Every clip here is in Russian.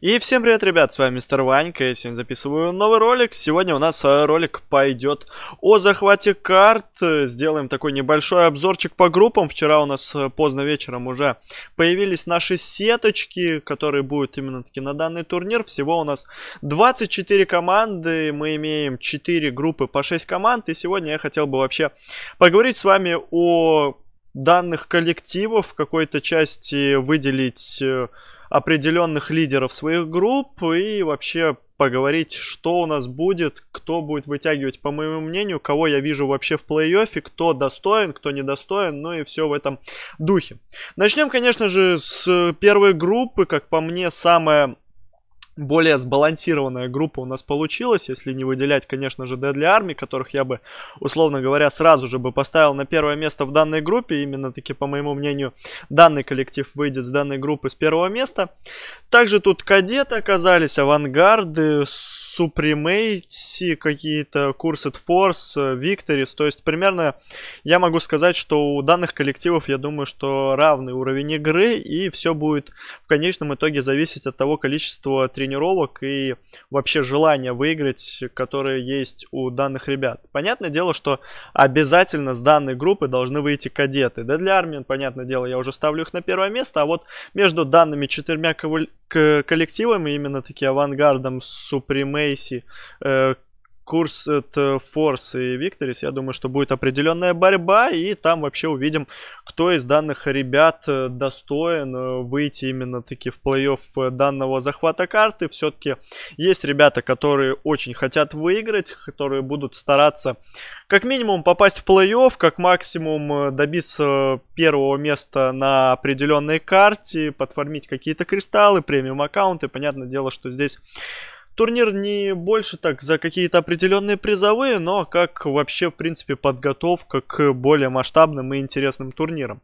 И всем привет, ребят, с вами Мистер Ванька, я сегодня записываю новый ролик. Сегодня у нас э, ролик пойдет о захвате карт. Сделаем такой небольшой обзорчик по группам. Вчера у нас э, поздно вечером уже появились наши сеточки, которые будут именно таки на данный турнир. Всего у нас 24 команды, мы имеем 4 группы по 6 команд. И сегодня я хотел бы вообще поговорить с вами о данных коллективов, какой-то части выделить э, определенных лидеров своих групп и вообще поговорить, что у нас будет, кто будет вытягивать, по моему мнению, кого я вижу вообще в плей-оффе, кто достоин, кто недостоин, ну и все в этом духе. Начнем, конечно же, с первой группы, как по мне, самая более сбалансированная группа у нас получилась, если не выделять, конечно же, Deadly Army, которых я бы, условно говоря, сразу же бы поставил на первое место в данной группе. Именно таки, по моему мнению, данный коллектив выйдет с данной группы с первого места. Также тут кадеты оказались, авангарды, супремейси, какие-то курсы Force, Victories. То есть примерно я могу сказать, что у данных коллективов, я думаю, что равный уровень игры, и все будет в конечном итоге зависеть от того количества тренировок тренировок и вообще желания выиграть, которые есть у данных ребят. Понятное дело, что обязательно с данной группы должны выйти кадеты. Да для армии, понятное дело, я уже ставлю их на первое место, а вот между данными четырьмя коллективами, именно такие авангардом, супремейси, курс от э, Force и Victories, я думаю, что будет определенная борьба, и там вообще увидим, кто из данных ребят э, достоин э, выйти именно таки в плей-офф данного захвата карты. Все-таки есть ребята, которые очень хотят выиграть, которые будут стараться как минимум попасть в плей-офф, как максимум добиться первого места на определенной карте, подформить какие-то кристаллы, премиум аккаунты. Понятное дело, что здесь Турнир не больше так за какие-то определенные призовые, но как вообще, в принципе, подготовка к более масштабным и интересным турнирам.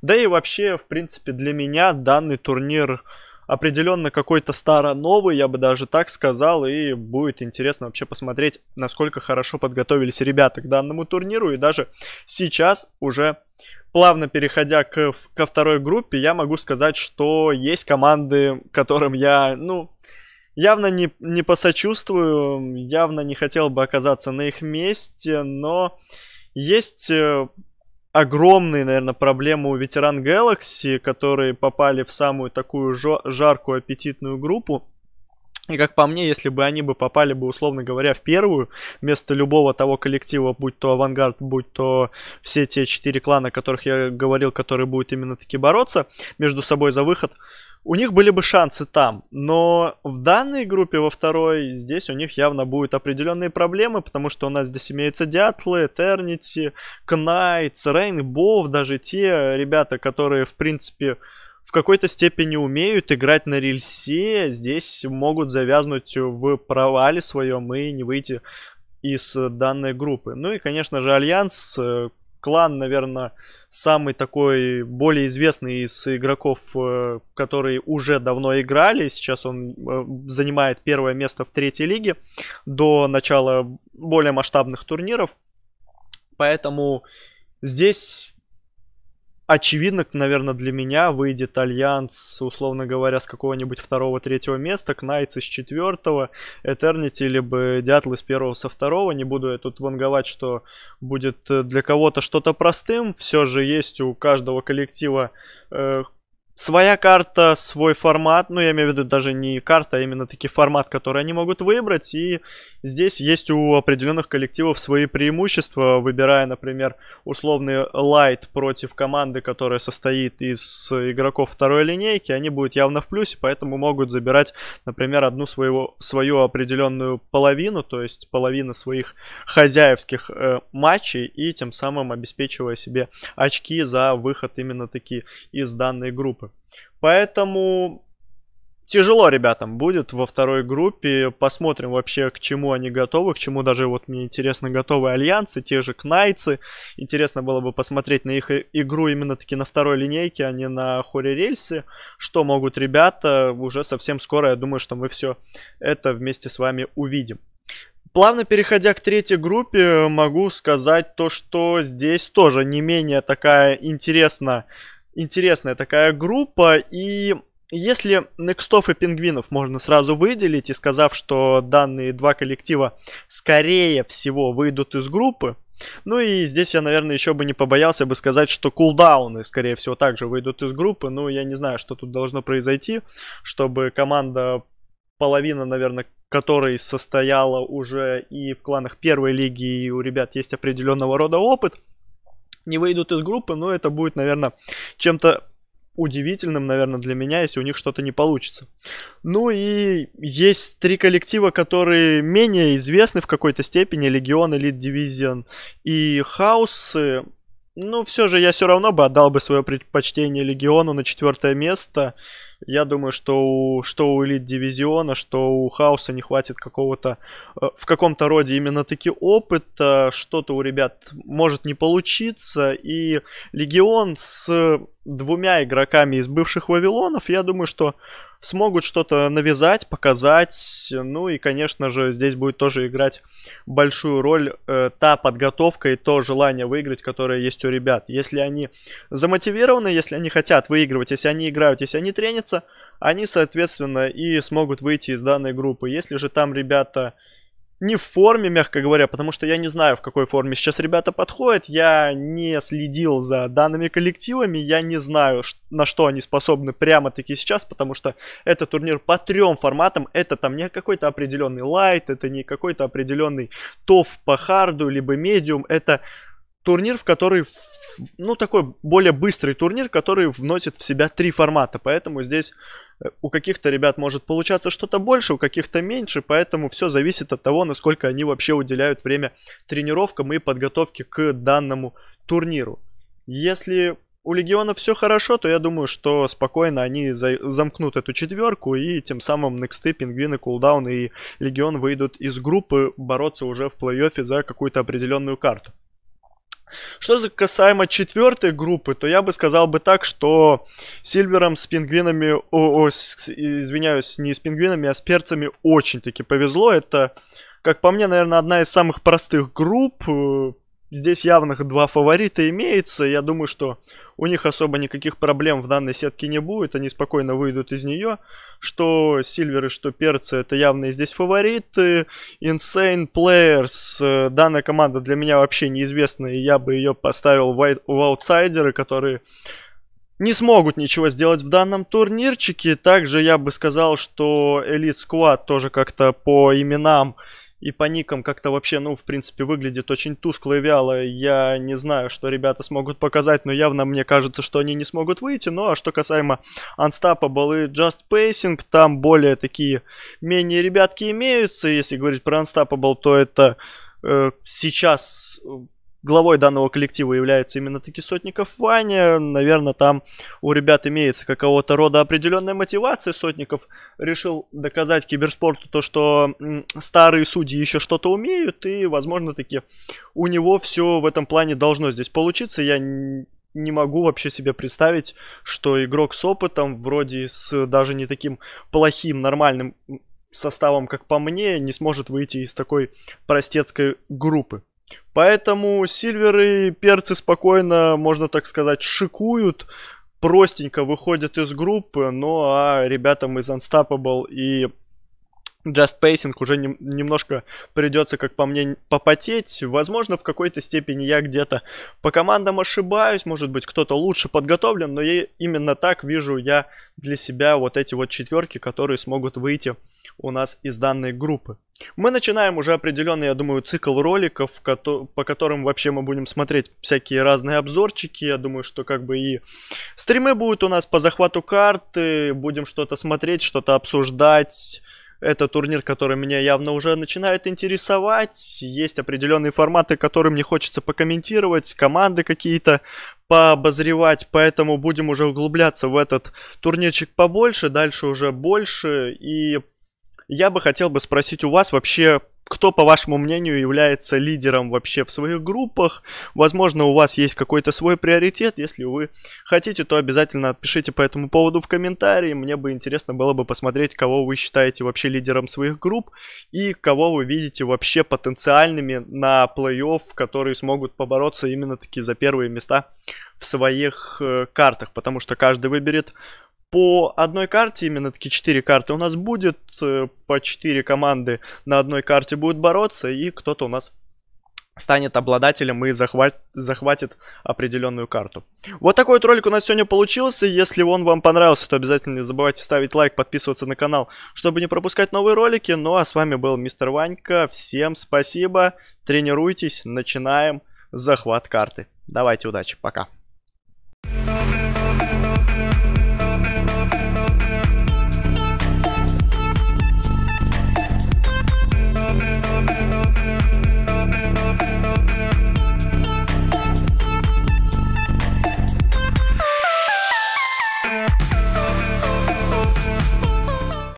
Да и вообще, в принципе, для меня данный турнир определенно какой-то старо-новый, я бы даже так сказал, и будет интересно вообще посмотреть, насколько хорошо подготовились ребята к данному турниру, и даже сейчас уже плавно переходя к, ко второй группе, я могу сказать, что есть команды, которым я, ну, Явно не, не посочувствую, явно не хотел бы оказаться на их месте, но есть э, огромные, наверное, проблемы у ветеран Galaxy, которые попали в самую такую жаркую, аппетитную группу. И как по мне, если бы они бы попали бы, условно говоря, в первую, вместо любого того коллектива, будь то Авангард, будь то все те четыре клана, о которых я говорил, которые будут именно таки бороться между собой за выход, у них были бы шансы там, но в данной группе, во второй, здесь у них явно будут определенные проблемы, потому что у нас здесь имеются Дятлы, Этернити, Кнайтс, Рейнбоу, даже те ребята, которые, в принципе, в какой-то степени умеют играть на рельсе, здесь могут завязнуть в провале своем и не выйти из данной группы. Ну и, конечно же, Альянс, э, клан, наверное, самый такой более известный из игроков, э, которые уже давно играли. Сейчас он э, занимает первое место в третьей лиге до начала более масштабных турниров. Поэтому здесь очевидно, наверное, для меня выйдет Альянс, условно говоря, с какого-нибудь второго-третьего места, Кнайтс из четвертого, Этернити, либо Дятлы с первого со второго. Не буду я тут ванговать, что будет э, для кого-то что-то простым. Все же есть у каждого коллектива э, Своя карта, свой формат, ну я имею в виду даже не карта, а именно таки формат, который они могут выбрать. И здесь есть у определенных коллективов свои преимущества, выбирая, например, условный лайт против команды, которая состоит из игроков второй линейки, они будут явно в плюсе, поэтому могут забирать, например, одну своего, свою определенную половину, то есть половина своих хозяевских э, матчей, и тем самым обеспечивая себе очки за выход именно таки из данной группы. Поэтому тяжело ребятам будет во второй группе. Посмотрим вообще, к чему они готовы, к чему даже вот мне интересно готовы альянсы, те же кнайцы. Интересно было бы посмотреть на их игру именно таки на второй линейке, а не на хоре рельсе. Что могут ребята уже совсем скоро, я думаю, что мы все это вместе с вами увидим. Плавно переходя к третьей группе, могу сказать то, что здесь тоже не менее такая интересная интересная такая группа. И если Некстов и Пингвинов можно сразу выделить и сказав, что данные два коллектива скорее всего выйдут из группы, ну и здесь я, наверное, еще бы не побоялся бы сказать, что кулдауны, скорее всего, также выйдут из группы. Ну, я не знаю, что тут должно произойти, чтобы команда, половина, наверное, которой состояла уже и в кланах первой лиги, и у ребят есть определенного рода опыт – не выйдут из группы, но это будет, наверное, чем-то удивительным, наверное, для меня, если у них что-то не получится. Ну и есть три коллектива, которые менее известны в какой-то степени. Легион, Элит Дивизион и Хаус. Ну, все же я все равно бы отдал бы свое предпочтение Легиону на четвертое место. Я думаю, что у, что у элит-дивизиона, что у Хауса не хватит какого-то, э, в каком-то роде именно таки опыта, что-то у ребят может не получиться, и Легион с двумя игроками из бывших Вавилонов, я думаю, что смогут что-то навязать, показать. Ну и, конечно же, здесь будет тоже играть большую роль э, та подготовка и то желание выиграть, которое есть у ребят. Если они замотивированы, если они хотят выигрывать, если они играют, если они тренятся, справятся, они, соответственно, и смогут выйти из данной группы. Если же там ребята не в форме, мягко говоря, потому что я не знаю, в какой форме сейчас ребята подходят. Я не следил за данными коллективами, я не знаю, на что они способны прямо-таки сейчас, потому что это турнир по трем форматам. Это там не какой-то определенный лайт, это не какой-то определенный тоф по харду, либо медиум. Это турнир, в который, ну, такой более быстрый турнир, который вносит в себя три формата. Поэтому здесь э, у каких-то ребят может получаться что-то больше, у каких-то меньше, поэтому все зависит от того, насколько они вообще уделяют время тренировкам и подготовке к данному турниру. Если у Легиона все хорошо, то я думаю, что спокойно они за- замкнут эту четверку, и тем самым Нексты, Пингвины, Кулдаун и Легион выйдут из группы бороться уже в плей-оффе за какую-то определенную карту. Что же касаемо четвертой группы, то я бы сказал бы так, что Сильвером с пингвинами, о, о, с, извиняюсь, не с пингвинами, а с перцами очень-таки повезло. Это, как по мне, наверное, одна из самых простых групп, э, Здесь явных два фаворита имеется. Я думаю, что у них особо никаких проблем в данной сетке не будет. Они спокойно выйдут из нее. Что Сильверы, что Перцы, это явные здесь фавориты. Insane Players. Э, данная команда для меня вообще неизвестна. И я бы ее поставил в аутсайдеры, которые не смогут ничего сделать в данном турнирчике. Также я бы сказал, что Elite Squad тоже как-то по именам и по никам как-то вообще, ну, в принципе, выглядит очень тускло и вяло. Я не знаю, что ребята смогут показать, но явно мне кажется, что они не смогут выйти. Ну, а что касаемо Unstoppable и Just Pacing, там более такие менее ребятки имеются. Если говорить про Unstoppable, то это э, сейчас э, главой данного коллектива является именно таки Сотников Ваня. Наверное, там у ребят имеется какого-то рода определенная мотивация. Сотников решил доказать киберспорту то, что старые судьи еще что-то умеют, и, возможно, таки у него все в этом плане должно здесь получиться. Я не могу вообще себе представить, что игрок с опытом, вроде с даже не таким плохим, нормальным составом, как по мне, не сможет выйти из такой простецкой группы. Поэтому сильверы и перцы спокойно, можно так сказать, шикуют, простенько выходят из группы, ну а ребятам из Unstoppable и Just Pacing уже не, немножко придется, как по мне, попотеть. Возможно, в какой-то степени я где-то по командам ошибаюсь, может быть, кто-то лучше подготовлен, но я именно так вижу я для себя вот эти вот четверки, которые смогут выйти у нас из данной группы. Мы начинаем уже определенный, я думаю, цикл роликов, по которым вообще мы будем смотреть всякие разные обзорчики. Я думаю, что как бы и стримы будут у нас по захвату карты, будем что-то смотреть, что-то обсуждать. Это турнир, который меня явно уже начинает интересовать. Есть определенные форматы, которые мне хочется покомментировать, команды какие-то пообозревать, поэтому будем уже углубляться в этот турнирчик побольше, дальше уже больше, и я бы хотел бы спросить у вас вообще, кто, по вашему мнению, является лидером вообще в своих группах. Возможно, у вас есть какой-то свой приоритет. Если вы хотите, то обязательно отпишите по этому поводу в комментарии. Мне бы интересно было бы посмотреть, кого вы считаете вообще лидером своих групп и кого вы видите вообще потенциальными на плей-офф, которые смогут побороться именно таки за первые места в своих э, картах, потому что каждый выберет по одной карте, именно такие 4 карты у нас будет, э, по 4 команды на одной карте будут бороться, и кто-то у нас станет обладателем и захват, захватит определенную карту. Вот такой вот ролик у нас сегодня получился. Если он вам понравился, то обязательно не забывайте ставить лайк, подписываться на канал, чтобы не пропускать новые ролики. Ну а с вами был мистер Ванька. Всем спасибо. Тренируйтесь, начинаем захват карты. Давайте удачи, пока.